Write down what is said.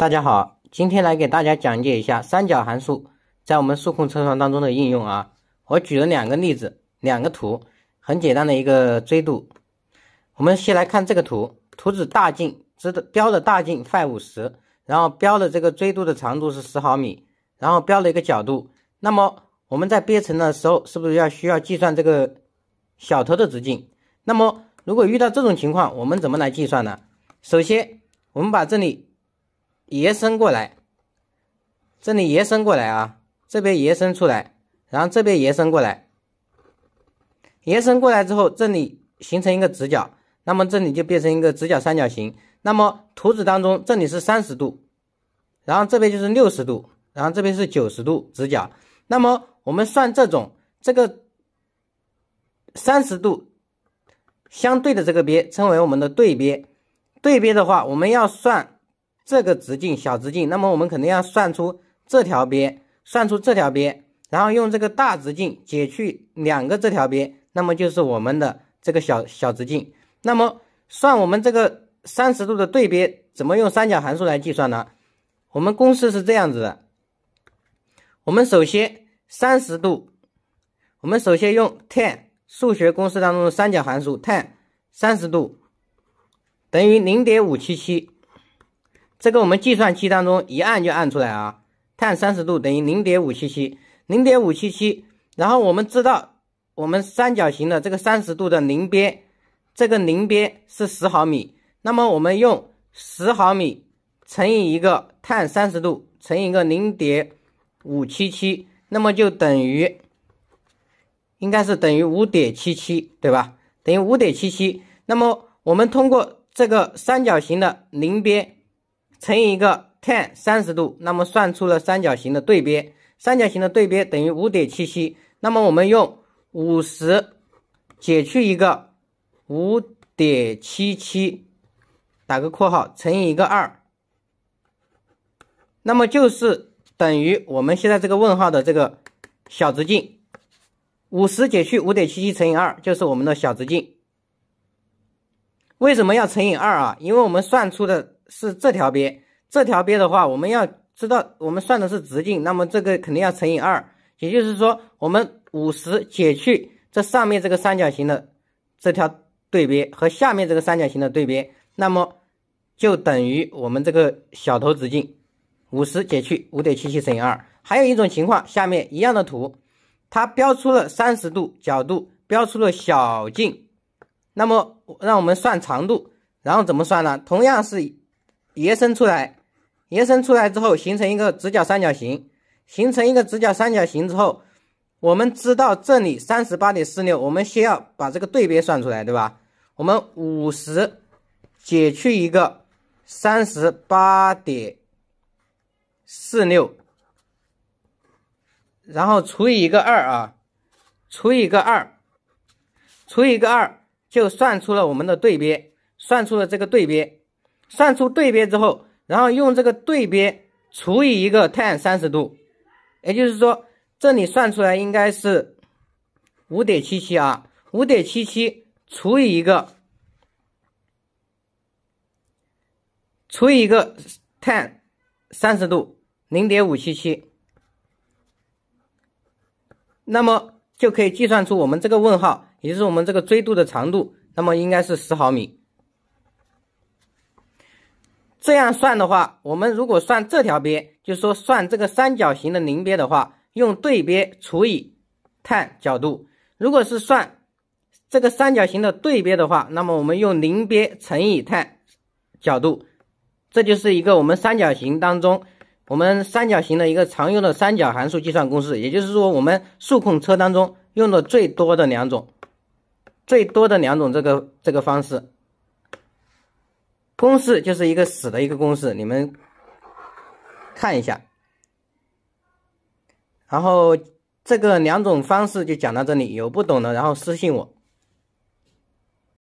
大家好，今天来给大家讲解一下三角函数在我们数控车床当中的应用啊。我举了两个例子，两个图，很简单的一个锥度。我们先来看这个图，图纸大径的标的大径 Φ 五十，然后标的这个锥度的长度是十毫米，然后标了一个角度。那么我们在编程的时候，是不是要需要计算这个小头的直径？那么如果遇到这种情况，我们怎么来计算呢？首先，我们把这里。延伸过来，这里延伸过来啊，这边延伸出来，然后这边延伸过来，延伸过来之后，这里形成一个直角，那么这里就变成一个直角三角形。那么图纸当中这里是三十度，然后这边就是六十度，然后这边是九十度直角。那么我们算这种这个三十度相对的这个边称为我们的对边，对边的话我们要算。这个直径小直径，那么我们肯定要算出这条边，算出这条边，然后用这个大直径减去两个这条边，那么就是我们的这个小小直径。那么算我们这个三十度的对边，怎么用三角函数来计算呢？我们公式是这样子的，我们首先三十度，我们首先用 tan 数学公式当中的三角函数 tan 三十度等于零点五七七。这个我们计算器当中一按就按出来啊碳三十度等于零点五七七，零点五七七。然后我们知道，我们三角形的这个三十度的邻边，这个邻边是十毫米。那么我们用十毫米乘以一个碳三十度，乘以一个零点五七七，那么就等于，应该是等于五点七七，对吧？等于五点七七。那么我们通过这个三角形的邻边。乘以一个 tan 三十度，那么算出了三角形的对边。三角形的对边等于五点七七。那么我们用五十减去一个五点七七，打个括号乘以一个二，那么就是等于我们现在这个问号的这个小直径。五十减去五点七七乘以二就是我们的小直径。为什么要乘以二啊？因为我们算出的。是这条边，这条边的话，我们要知道，我们算的是直径，那么这个肯定要乘以二，也就是说，我们五十减去这上面这个三角形的这条对边和下面这个三角形的对边，那么就等于我们这个小头直径，五十减去五点七七以于二。还有一种情况，下面一样的图，它标出了三十度角度，标出了小径，那么让我们算长度，然后怎么算呢？同样是。延伸出来，延伸出来之后形成一个直角三角形，形成一个直角三角形之后，我们知道这里三十八点四六，我们先要把这个对边算出来，对吧？我们五十减去一个三十八点四六，然后除以一个二啊，除以一个二，除以一个二，就算出了我们的对边，算出了这个对边。算出对边之后，然后用这个对边除以一个 tan 三十度，也就是说，这里算出来应该是五点七七啊，五点七七除以一个除以一个 tan 三十度零点五七七，那么就可以计算出我们这个问号，也就是我们这个锥度的长度，那么应该是十毫米。这样算的话，我们如果算这条边，就说算这个三角形的邻边的话，用对边除以 tan 角度；如果是算这个三角形的对边的话，那么我们用邻边乘以 tan 角度。这就是一个我们三角形当中，我们三角形的一个常用的三角函数计算公式，也就是说我们数控车当中用的最多的两种，最多的两种这个这个方式。公式就是一个死的一个公式，你们看一下。然后这个两种方式就讲到这里，有不懂的然后私信我。